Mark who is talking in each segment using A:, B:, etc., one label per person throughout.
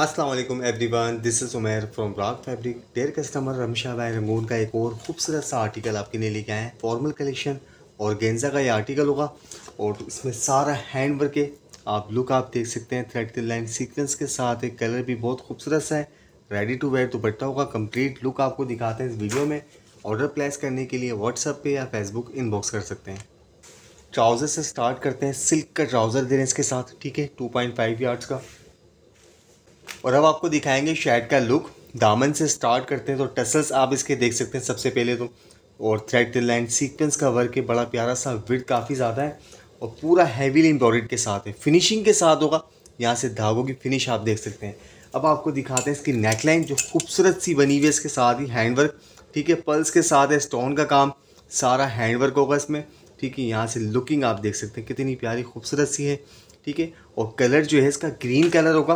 A: Aslam everyone this is Umer from ब्राक fabric dear customer Ramsha भाई Rangoon का एक और खूबसूरत सा आर्टिकल आपके लिए लेके आए हैं फॉर्मल कलेक्शन और गेंजा का ये आर्टिकल होगा और इसमें सारा हैंड वर्क है आप लुक आप देख सकते हैं थ्रेड के लाइन सीक्वेंस के साथ एक कलर भी बहुत खूबसूरत सा है रेडी टू वेयर दुपट्टा होगा कम्प्लीट लुक आपको दिखाते हैं इस वीडियो में ऑर्डर प्लेस करने के लिए व्हाट्सअप पे या फेसबुक इनबॉक्स कर सकते हैं ट्राउज़र से स्टार्ट करते हैं सिल्क का ट्राउज़र दे रहे हैं इसके साथ ठीक है टू पॉइंट फाइव यार्ड्स का और अब आपको दिखाएंगे शर्ट का लुक दामन से स्टार्ट करते हैं तो टसल्स आप इसके देख सकते हैं सबसे पहले तो और थ्रेड टिल सीक्वेंस का वर्क है बड़ा प्यारा सा विड काफ़ी ज़्यादा है और पूरा हैवीली एम्ब्रॉयड के साथ है फिनिशिंग के साथ होगा यहाँ से धागों की फिनिश आप देख सकते हैं अब आपको दिखाते हैं इसकी नेकलाइन जो खूबसूरत सी बनी हुई है इसके साथ ही हैंडवर्क ठीक है पल्स के साथ है स्टोन का काम सारा हैंडवर्क होगा इसमें ठीक है यहाँ से लुकिंग आप देख सकते हैं कितनी प्यारी खूबसूरत सी है ठीक है और कलर जो है इसका ग्रीन कलर होगा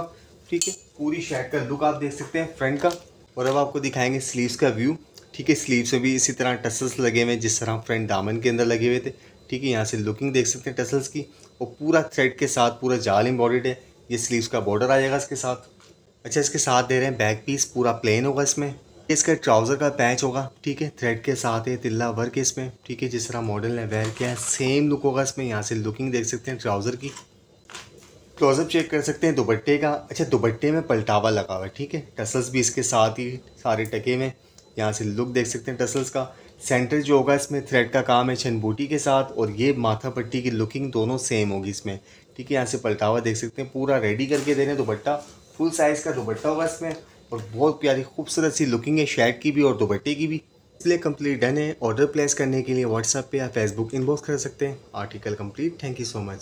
A: ठीक है पूरी शर्ट का लुक आप देख सकते हैं फ्रंट का और अब आपको दिखाएंगे स्लीव्स का व्यू ठीक है स्लीव्स में भी इसी तरह टसल्स लगे हुए हैं जिस तरह फ्रंट दामन के अंदर लगे हुए थे ठीक है यहाँ से लुकिंग देख सकते हैं टसल्स की और पूरा थ्रेड के साथ पूरा जाल इम्बॉडेड है ये स्लीव्स का बॉर्डर आ जाएगा इसके साथ अच्छा इसके साथ दे रहे हैं बैक पीस पूरा प्लेन होगा इसमें इसका ट्राउज़र का पैच होगा ठीक है थ्रेड के साथ है तिल्ला वर्क इसमें ठीक है जिस तरह मॉडल ने वेयर किया है सेम लुक होगा इसमें यहाँ से लुकिंग देख सकते हैं ट्राउज़र की क्लोजअप चेक कर सकते हैं दुपट्टे का अच्छा दुपट्टे में पलटावा लगा हुआ है ठीक है टसल्स भी इसके साथ ही सारे टके में यहाँ से लुक देख सकते हैं टसल्स का सेंटर जो होगा इसमें थ्रेड का काम है छनबूटी के साथ और ये माथा पट्टी की लुकिंग दोनों सेम होगी इसमें ठीक है यहाँ से पलटावा देख सकते हैं पूरा रेडी करके दे रहे हैं दुपट्टा फुल साइज़ का दुपट्टा होगा इसमें और बहुत प्यारी खूबसूरत सी लुकिंग है शर्ट की भी और दुपट्टे की भी इसलिए कंप्लीट डन है ऑर्डर प्लेस करने के लिए व्हाट्सएप पे या फेसबुक इनबॉक्स कर सकते हैं article complete thank you so much